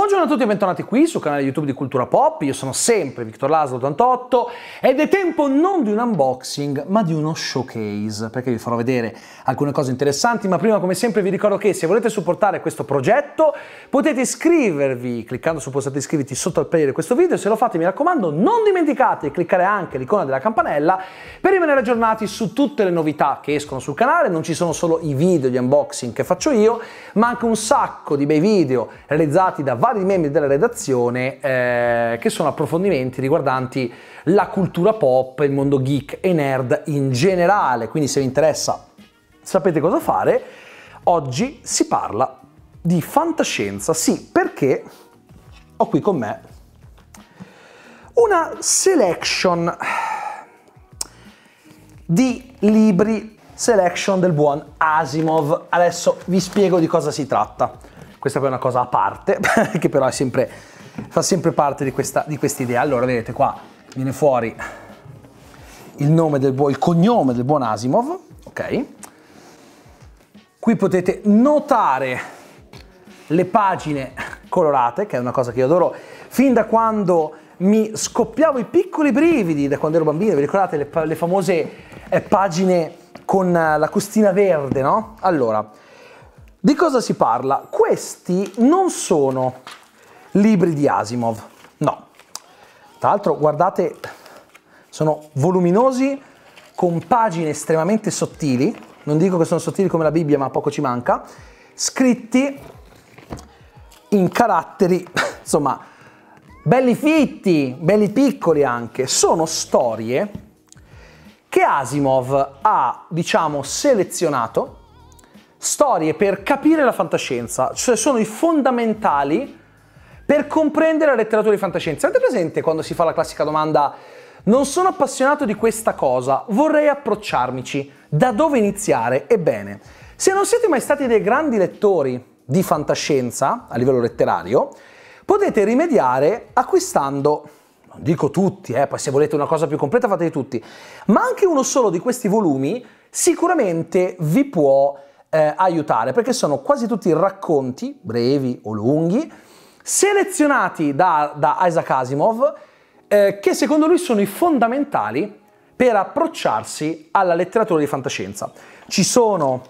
Buongiorno a tutti e bentornati qui sul canale YouTube di Cultura Pop, io sono sempre Victor Laszlo 88 ed è tempo non di un unboxing ma di uno showcase perché vi farò vedere alcune cose interessanti ma prima come sempre vi ricordo che se volete supportare questo progetto potete iscrivervi cliccando sul pulsante iscriviti sotto al player di questo video e se lo fate mi raccomando non dimenticate di cliccare anche l'icona della campanella per rimanere aggiornati su tutte le novità che escono sul canale, non ci sono solo i video di unboxing che faccio io ma anche un sacco di bei video realizzati da vari vari membri della redazione eh, che sono approfondimenti riguardanti la cultura pop, il mondo geek e nerd in generale, quindi se vi interessa sapete cosa fare. Oggi si parla di fantascienza, sì, perché ho qui con me una selection di libri selection del buon Asimov. Adesso vi spiego di cosa si tratta. Questa poi è una cosa a parte, che però sempre, fa sempre parte di questa di quest idea. Allora, vedete qua, viene fuori il, nome del buon, il cognome del buon Asimov, ok? Qui potete notare le pagine colorate, che è una cosa che io adoro, fin da quando mi scoppiavo i piccoli brividi, da quando ero bambino, vi ricordate le, le famose eh, pagine con eh, la costina verde, no? Allora, di cosa si parla? Questi non sono libri di Asimov, no. Tra l'altro, guardate, sono voluminosi, con pagine estremamente sottili, non dico che sono sottili come la Bibbia, ma poco ci manca, scritti in caratteri, insomma, belli fitti, belli piccoli anche. Sono storie che Asimov ha, diciamo, selezionato storie per capire la fantascienza, cioè sono i fondamentali per comprendere la letteratura di fantascienza. Avete presente quando si fa la classica domanda non sono appassionato di questa cosa, vorrei approcciarmici, da dove iniziare? Ebbene, se non siete mai stati dei grandi lettori di fantascienza a livello letterario, potete rimediare acquistando, non dico tutti, eh, poi se volete una cosa più completa fateli tutti, ma anche uno solo di questi volumi sicuramente vi può eh, aiutare, perché sono quasi tutti racconti, brevi o lunghi, selezionati da, da Isaac Asimov, eh, che secondo lui sono i fondamentali per approcciarsi alla letteratura di fantascienza. Ci sono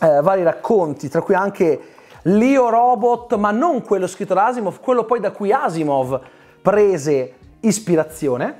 eh, vari racconti, tra cui anche Leo Robot, ma non quello scritto da Asimov, quello poi da cui Asimov prese ispirazione,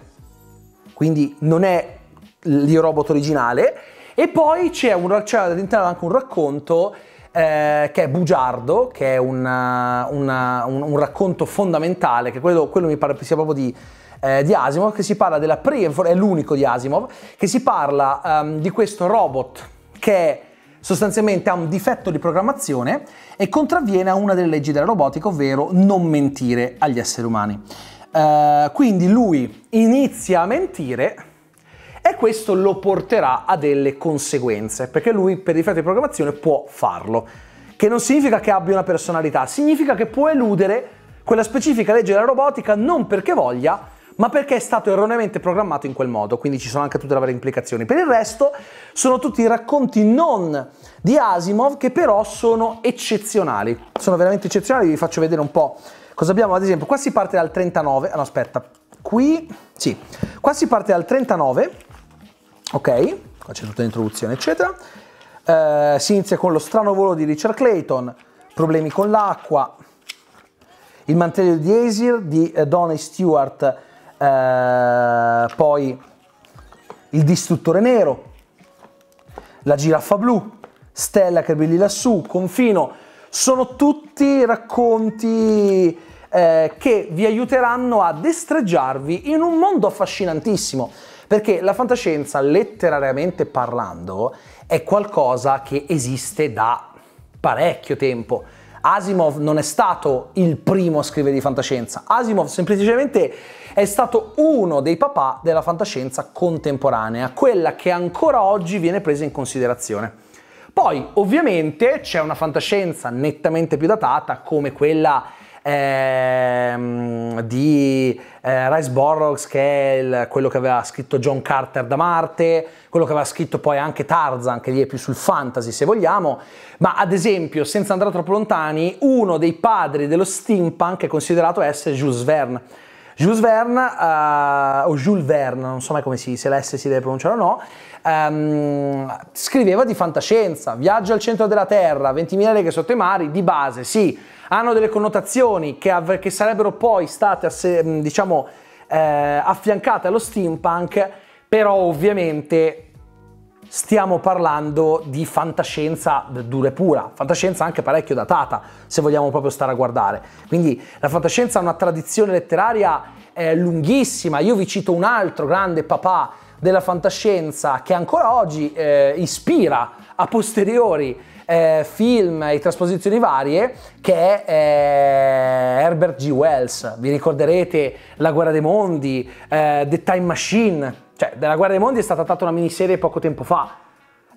quindi non è Leo Robot originale, e poi c'è, un, c'è all'interno anche un racconto eh, che è Bugiardo, che è una, eh, una, un, un, racconto fondamentale, che quello, quello mi pare sia proprio di, eh, di, Asimov, che si parla della pre, è l'unico di Asimov, che si parla um, di questo robot che sostanzialmente ha un difetto di programmazione e contravviene a una delle leggi della robotica, ovvero non mentire agli esseri umani. Uh, quindi lui inizia a mentire e questo lo porterà a delle conseguenze, perché lui per difetto di programmazione può farlo, che non significa che abbia una personalità, significa che può eludere quella specifica legge della robotica non perché voglia, ma perché è stato erroneamente programmato in quel modo, quindi ci sono anche tutte le varie implicazioni. Per il resto sono tutti racconti non di Asimov che però sono eccezionali, sono veramente eccezionali, vi faccio vedere un po' cosa abbiamo, ad esempio qua si parte dal 39, ah, no aspetta, qui, sì, qua si parte dal 39 Ok, qua c'è tutta l'introduzione, eccetera. Eh, si inizia con lo strano volo di Richard Clayton, problemi con l'acqua, il mantello di Azir di eh, Donny Stewart, eh, poi il distruttore nero, la giraffa blu, Stella che brilli lassù, Confino, sono tutti racconti eh, che vi aiuteranno a destreggiarvi in un mondo affascinantissimo perché la fantascienza, letterariamente parlando, è qualcosa che esiste da parecchio tempo. Asimov non è stato il primo a scrivere di fantascienza, Asimov semplicemente è stato uno dei papà della fantascienza contemporanea, quella che ancora oggi viene presa in considerazione. Poi ovviamente c'è una fantascienza nettamente più datata come quella ehm, di eh, Rice Burroughs, che è il, quello che aveva scritto John Carter da Marte, quello che aveva scritto poi anche Tarzan, che lì è più sul fantasy se vogliamo, ma ad esempio, senza andare troppo lontani, uno dei padri dello steampunk è considerato essere Jules Verne. Jules Verne, uh, o Jules Verne, non so mai come si, se la S si deve pronunciare o no, um, scriveva di fantascienza, viaggio al centro della Terra, 20.000 leghe sotto i mari, di base sì, hanno delle connotazioni che, av- che sarebbero poi state, ass- diciamo, eh, affiancate allo steampunk, però ovviamente stiamo parlando di fantascienza dura e pura, fantascienza anche parecchio datata, se vogliamo proprio stare a guardare. Quindi la fantascienza ha una tradizione letteraria eh, lunghissima. Io vi cito un altro grande papà della fantascienza che ancora oggi eh, ispira a posteriori eh, film e trasposizioni varie che è eh, Herbert G. Wells. Vi ricorderete La guerra dei mondi, eh, The Time Machine. Cioè, della guerra dei mondi è stata tratta una miniserie poco tempo fa.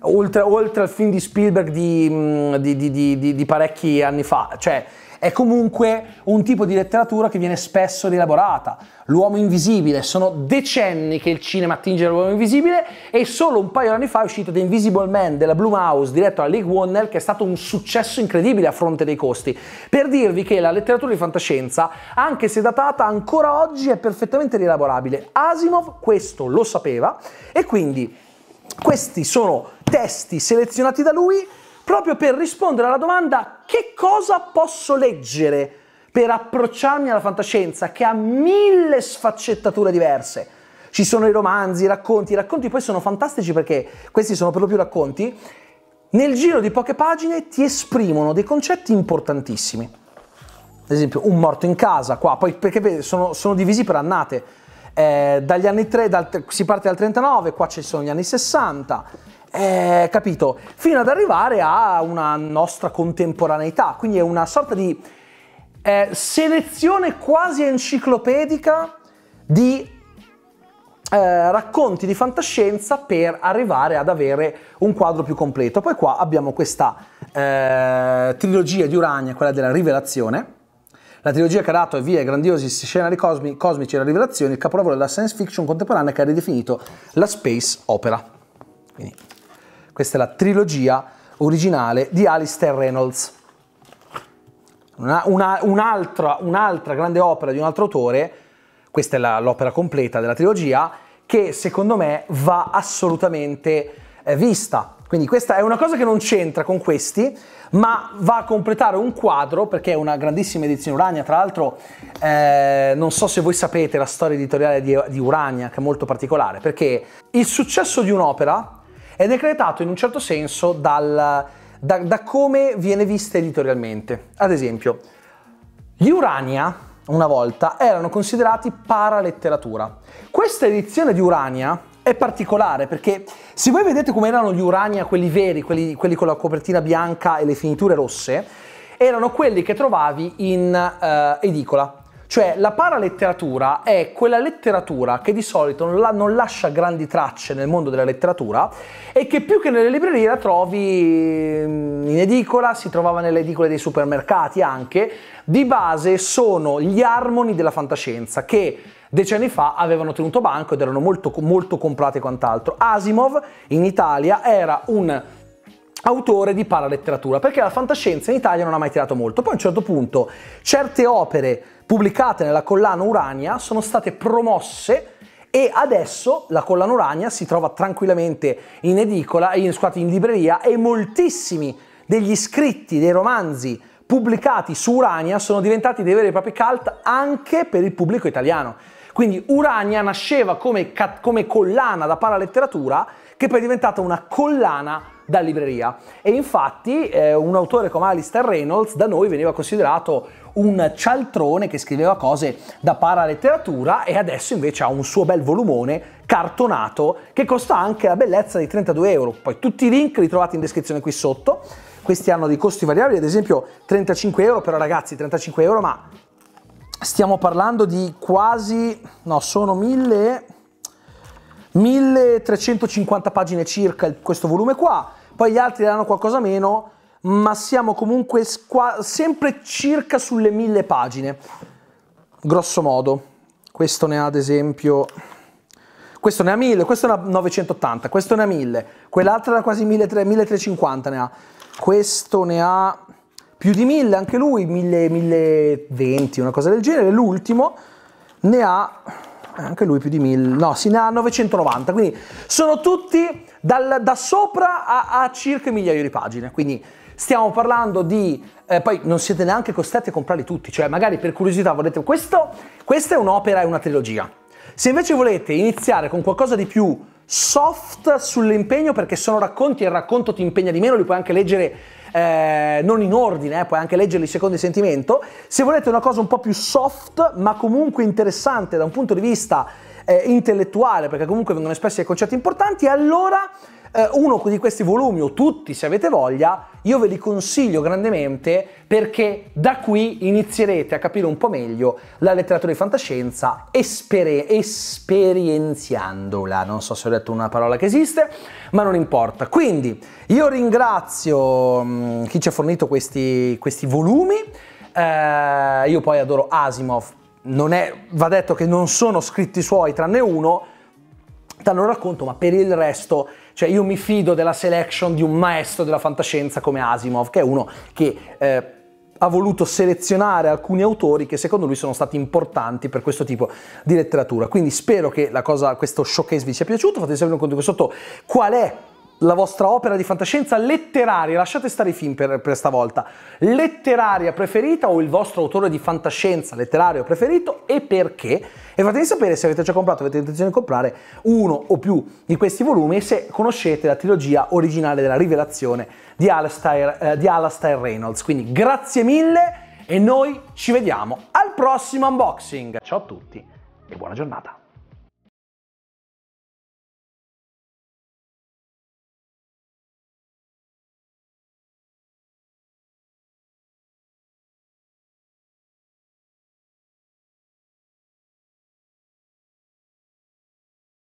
Oltre, oltre al film di Spielberg di, mm, di, di, di parecchi anni fa. Cioè, è comunque un tipo di letteratura che viene spesso rielaborata. L'uomo invisibile, sono decenni che il cinema attinge l'uomo invisibile e solo un paio di anni fa è uscito The Invisible Man della Blumhouse diretto da League Wonnell che è stato un successo incredibile a fronte dei costi. Per dirvi che la letteratura di fantascienza, anche se datata ancora oggi, è perfettamente rielaborabile. Asimov questo lo sapeva e quindi questi sono testi selezionati da lui proprio per rispondere alla domanda che cosa posso leggere per approcciarmi alla fantascienza che ha mille sfaccettature diverse. Ci sono i romanzi, i racconti, i racconti poi sono fantastici perché questi sono per lo più racconti, nel giro di poche pagine ti esprimono dei concetti importantissimi. Ad esempio, un morto in casa, qua, poi perché sono, sono divisi per annate. Eh, dagli anni 3 dal, si parte dal 39, qua ci sono gli anni 60 eh, capito? Fino ad arrivare a una nostra contemporaneità, quindi è una sorta di eh, selezione quasi enciclopedica di eh, racconti di fantascienza per arrivare ad avere un quadro più completo. Poi qua abbiamo questa eh, trilogia di Urania, quella della rivelazione, la trilogia che ha dato via ai grandiosi scenari cosmi, cosmici e la rivelazione, il capolavoro della science fiction contemporanea che ha ridefinito la space opera. Quindi questa è la trilogia originale di Alistair Reynolds. un'altra, una, un un'altra grande opera di un altro autore, questa è l'opera completa della trilogia, che secondo me va assolutamente eh, vista. Quindi questa è una cosa che non c'entra con questi, ma va a completare un quadro, perché è una grandissima edizione Urania, tra l'altro eh, non so se voi sapete la storia editoriale di, di Urania, che è molto particolare, perché il successo di un'opera è decretato in un certo senso dal, da, da come viene vista editorialmente. Ad esempio, gli Urania una volta erano considerati paraletteratura. Questa edizione di Urania è particolare perché se voi vedete come erano gli Urania, quelli veri, quelli, quelli con la copertina bianca e le finiture rosse, erano quelli che trovavi in uh, edicola. Cioè la paraletteratura è quella letteratura che di solito non, la, non, lascia grandi tracce nel mondo della letteratura e che più che nelle librerie la trovi mm, in edicola, si trovava nelle edicole dei supermercati anche, di base sono gli armoni della fantascienza che decenni fa avevano tenuto banco ed erano molto, molto comprate e quant'altro. Asimov in Italia era un autore di paraletteratura perché la fantascienza in Italia non ha mai tirato molto. Poi a un certo punto certe opere pubblicate nella collana Urania sono state promosse e adesso la collana Urania si trova tranquillamente in edicola, in, scusate, in libreria e moltissimi degli scritti, dei romanzi pubblicati su Urania sono diventati dei veri e propri cult anche per il pubblico italiano. Quindi Urania nasceva come, come collana da paraletteratura che poi è diventata una collana da libreria. E infatti eh, un autore come Alistair Reynolds da noi veniva considerato un cialtrone che scriveva cose da paraletteratura e adesso invece ha un suo bel volumone cartonato che costa anche la bellezza di 32 euro. Poi tutti i link li trovate in descrizione qui sotto. Questi hanno dei costi variabili, ad esempio 35 euro, però ragazzi 35 euro, ma stiamo parlando di quasi, no, sono 1000, 1350 pagine circa questo volume qua, poi gli altri hanno qualcosa meno, ma siamo comunque sempre circa sulle mille pagine, grosso modo. Questo ne ha ad esempio... Questo ne ha 1000, questo ne ha 980, questo ne ha 1000, quell'altro ne ha quasi 1350 ne ha. Questo ne ha più di 1000 anche lui, 1000, 1020, una cosa del genere. L'ultimo ne ha anche lui più di 1000, no, si ne ha 990, quindi sono tutti dal, da sopra a, a circa migliaia di pagine, quindi stiamo parlando di... Eh, poi non siete neanche costretti a comprarli tutti, cioè magari per curiosità volete questo, questa è un'opera, è una trilogia. Se invece volete iniziare con qualcosa di più soft sull'impegno perché sono racconti e il racconto ti impegna di meno, li puoi anche leggere eh, non in ordine, eh, puoi anche leggerli secondo il sentimento. Se volete una cosa un po' più soft, ma comunque interessante da un punto di vista eh, intellettuale, perché comunque vengono espressi dei concetti importanti, allora eh, uno di questi volumi o tutti se avete voglia, io ve li consiglio grandemente perché da qui inizierete a capire un po' meglio la letteratura di fantascienza esperi- esperienziandola. Non so se ho detto una parola che esiste, ma non importa. Quindi io ringrazio mh, mm, chi ci ha fornito questi, questi volumi. Eh, io poi adoro Asimov. È, va detto che non sono scritti suoi tranne uno, te lo racconto, ma per il resto cioè io mi fido della selection di un maestro della fantascienza come Asimov, che è uno che... Eh, ha voluto selezionare alcuni autori che secondo lui sono stati importanti per questo tipo di letteratura. Quindi spero che cosa, questo showcase vi sia piaciuto. fate sapere un conto qui sotto qual è la vostra opera di fantascienza letteraria, lasciate stare i film per, per, stavolta, letteraria preferita o il vostro autore di fantascienza letterario preferito e perché. E fatemi sapere se avete già comprato, avete intenzione di comprare uno o più di questi volumi e se conoscete la trilogia originale della rivelazione di Alastair, eh, di Alastair Reynolds. Quindi grazie mille e noi ci vediamo al prossimo unboxing. Ciao a tutti e buona giornata.